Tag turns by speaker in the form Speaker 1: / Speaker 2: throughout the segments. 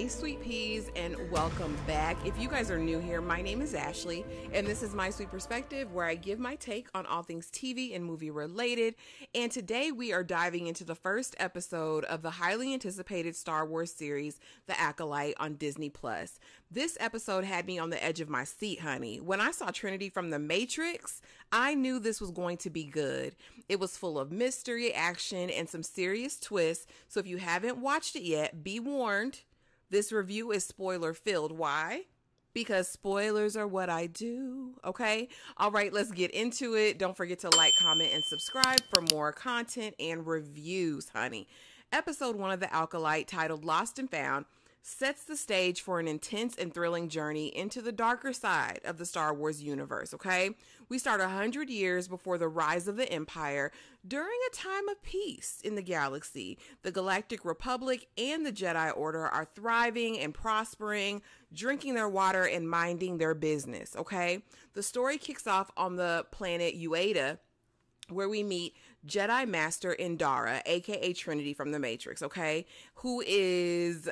Speaker 1: Hey, sweet peas, and welcome back. If you guys are new here, my name is Ashley, and this is My Sweet Perspective, where I give my take on all things TV and movie related. And today we are diving into the first episode of the highly anticipated Star Wars series, The Acolyte, on Disney Plus. This episode had me on the edge of my seat, honey. When I saw Trinity from The Matrix, I knew this was going to be good. It was full of mystery, action, and some serious twists. So if you haven't watched it yet, be warned this review is spoiler filled. Why? Because spoilers are what I do. Okay. All right, let's get into it. Don't forget to like, comment, and subscribe for more content and reviews, honey. Episode one of The Alkalite, titled Lost and Found, sets the stage for an intense and thrilling journey into the darker side of the Star Wars universe, okay? We start 100 years before the rise of the Empire during a time of peace in the galaxy. The Galactic Republic and the Jedi Order are thriving and prospering, drinking their water and minding their business, okay? The story kicks off on the planet Ueda where we meet Jedi Master Indara, aka Trinity from the Matrix, okay? Who is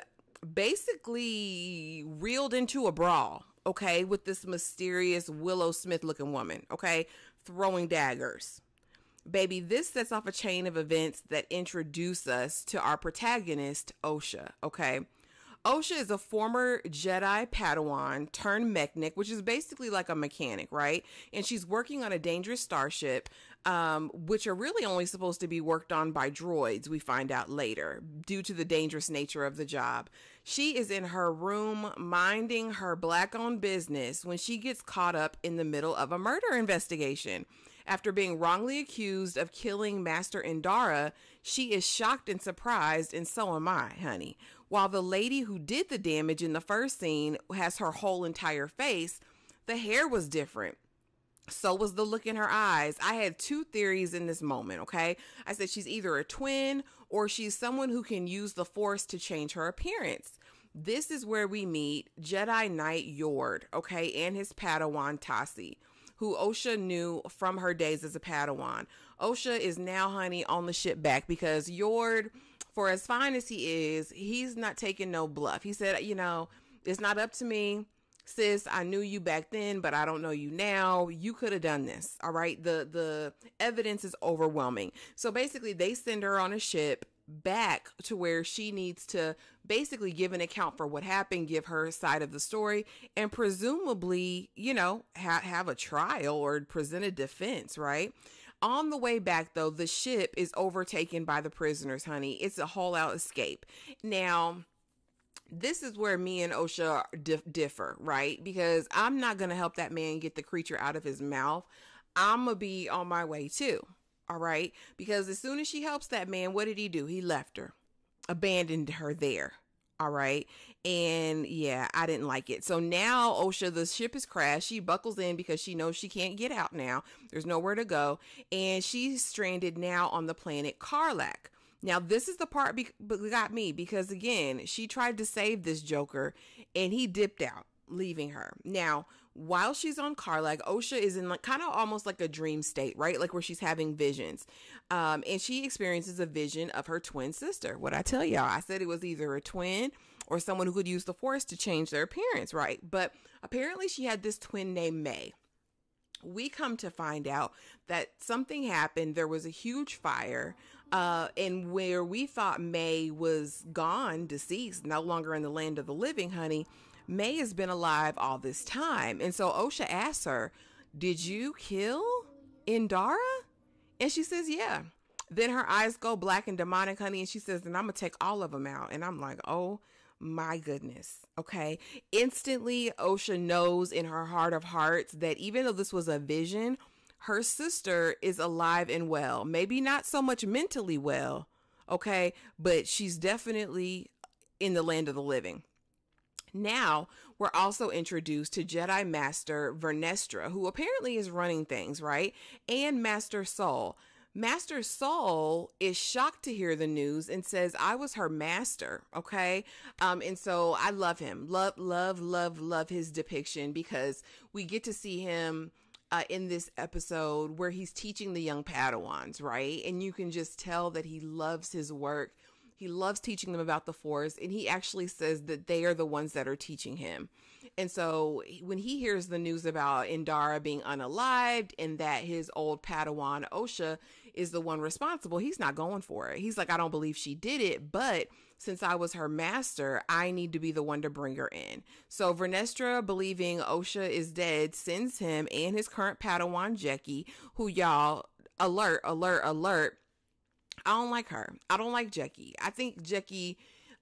Speaker 1: basically reeled into a brawl, okay, with this mysterious Willow Smith looking woman, okay, throwing daggers. Baby, this sets off a chain of events that introduce us to our protagonist, Osha, okay? Osha is a former Jedi Padawan turned mechanic, which is basically like a mechanic, right? And she's working on a dangerous starship, um, which are really only supposed to be worked on by droids, we find out later, due to the dangerous nature of the job. She is in her room minding her black owned business when she gets caught up in the middle of a murder investigation. After being wrongly accused of killing Master Indara, she is shocked and surprised, and so am I, honey. While the lady who did the damage in the first scene has her whole entire face, the hair was different. So was the look in her eyes. I had two theories in this moment, okay? I said she's either a twin or she's someone who can use the force to change her appearance. This is where we meet Jedi Knight Yord, okay, and his Padawan Tasi, who Osha knew from her days as a Padawan. Osha is now, honey, on the ship back because Yord for as fine as he is, he's not taking no bluff. He said, you know, it's not up to me. Sis, I knew you back then, but I don't know you now. You could have done this. All right. The the evidence is overwhelming. So basically they send her on a ship back to where she needs to basically give an account for what happened, give her side of the story, and presumably, you know, ha have a trial or present a defense, right? On the way back, though, the ship is overtaken by the prisoners, honey. It's a whole out escape. Now, this is where me and OSHA dif- differ, right? Because I'm not going to help that man get the creature out of his mouth. I'm going to be on my way too. All right. Because as soon as she helps that man, what did he do? He left her, abandoned her there. All right. And yeah, I didn't like it. So now OSHA, the ship is crashed. She buckles in because she knows she can't get out now. There's nowhere to go. And she's stranded now on the planet Karlak. Now, this is the part be- got me because again, she tried to save this Joker and he dipped out leaving her. Now, while she's on Karlak, Osha is in like kind of almost like a dream state, right? Like where she's having visions. Um, and she experiences a vision of her twin sister. What I tell y'all, I said it was either a twin or someone who could use the force to change their appearance, right? But apparently she had this twin named May. We come to find out that something happened. There was a huge fire, uh, and where we thought May was gone, deceased, no longer in the land of the living, honey, May has been alive all this time. And so OSHA asks her, Did you kill Indara? And she says, Yeah. Then her eyes go black and demonic, honey. And she says, Then I'm going to take all of them out. And I'm like, Oh my goodness. Okay. Instantly, Osha knows in her heart of hearts that even though this was a vision, her sister is alive and well. Maybe not so much mentally well. Okay. But she's definitely in the land of the living. Now we're also introduced to Jedi Master Vernestra, who apparently is running things, right? And Master Sol. Master Saul is shocked to hear the news and says, I was her master. Okay. Um, and so I love him. Love, love, love, love his depiction because we get to see him. Uh, in this episode, where he's teaching the young Padawans, right? And you can just tell that he loves his work. He loves teaching them about the Force, and he actually says that they are the ones that are teaching him. And so when he hears the news about Indara being unalived and that his old Padawan Osha is the one responsible, he's not going for it. He's like, I don't believe she did it, but since I was her master, I need to be the one to bring her in. So Vernestra, believing Osha is dead, sends him and his current Padawan, Jeki, who y'all, alert, alert, alert. I don't like her. I don't like Jeki. I think Jeki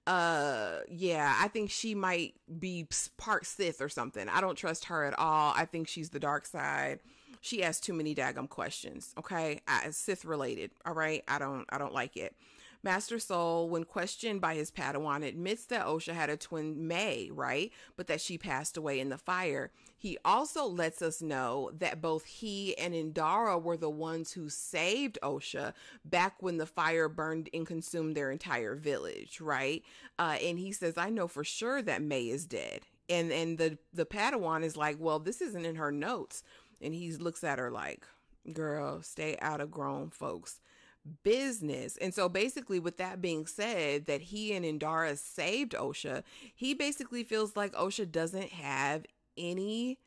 Speaker 1: uh yeah i think she might be part sith or something i don't trust her at all i think she's the dark side she asked too many daggum questions. Okay. I, Sith related. All right. I don't, I don't like it. Master Soul, when questioned by his Padawan, admits that Osha had a twin May, right? But that she passed away in the fire. He also lets us know that both he and Indara were the ones who saved Osha back when the fire burned and consumed their entire village, right? Uh, and he says, I know for sure that May is dead. And and the, the Padawan is like, well, this isn't in her notes. And he looks at her like, girl, stay out of grown folks business. And so basically with that being said that he and Indara saved OSHA, he basically feels like OSHA doesn't have any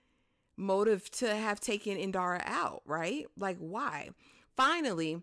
Speaker 1: motive to have taken Indara out, right? Like why? Finally,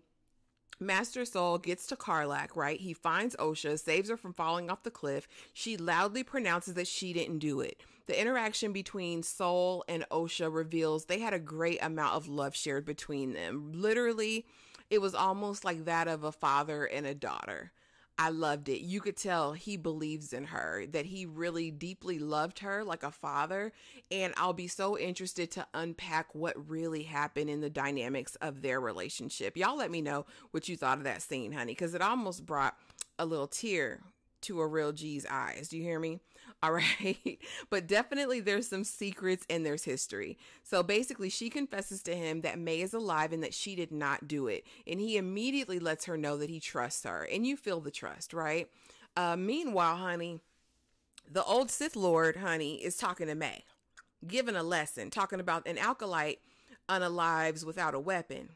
Speaker 1: Master Soul gets to Karlak, right? He finds Osha, saves her from falling off the cliff. She loudly pronounces that she didn't do it. The interaction between Soul and Osha reveals they had a great amount of love shared between them. Literally, it was almost like that of a father and a daughter. I loved it. You could tell he believes in her, that he really deeply loved her like a father. And I'll be so interested to unpack what really happened in the dynamics of their relationship. Y'all let me know what you thought of that scene, honey, because it almost brought a little tear to a real G's eyes. Do you hear me? All right. but definitely there's some secrets and there's history. So basically, she confesses to him that May is alive and that she did not do it. And he immediately lets her know that he trusts her. And you feel the trust, right? Uh, meanwhile, honey, the old Sith Lord, honey, is talking to May, giving a lesson, talking about an alkalite unalives without a weapon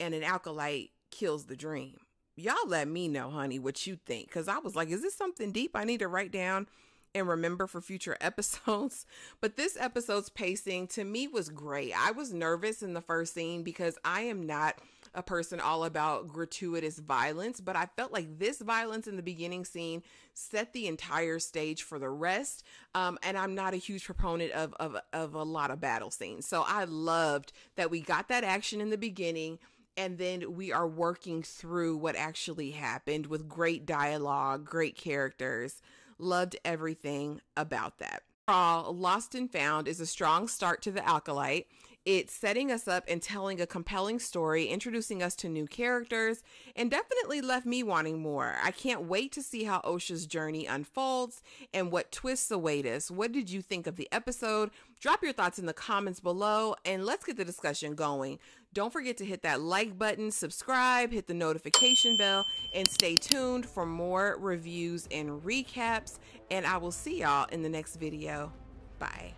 Speaker 1: and an alkalite kills the dream y'all let me know, honey, what you think. Cause I was like, is this something deep I need to write down and remember for future episodes? But this episode's pacing to me was great. I was nervous in the first scene because I am not a person all about gratuitous violence, but I felt like this violence in the beginning scene set the entire stage for the rest. Um, and I'm not a huge proponent of, of, of a lot of battle scenes. So I loved that we got that action in the beginning and then we are working through what actually happened with great dialogue, great characters. Loved everything about that. Crawl, Lost and Found is a strong start to The Alkalite. It's setting us up and telling a compelling story, introducing us to new characters, and definitely left me wanting more. I can't wait to see how Osha's journey unfolds and what twists await us. What did you think of the episode? Drop your thoughts in the comments below and let's get the discussion going. Don't forget to hit that like button, subscribe, hit the notification bell, and stay tuned for more reviews and recaps. And I will see y'all in the next video. Bye.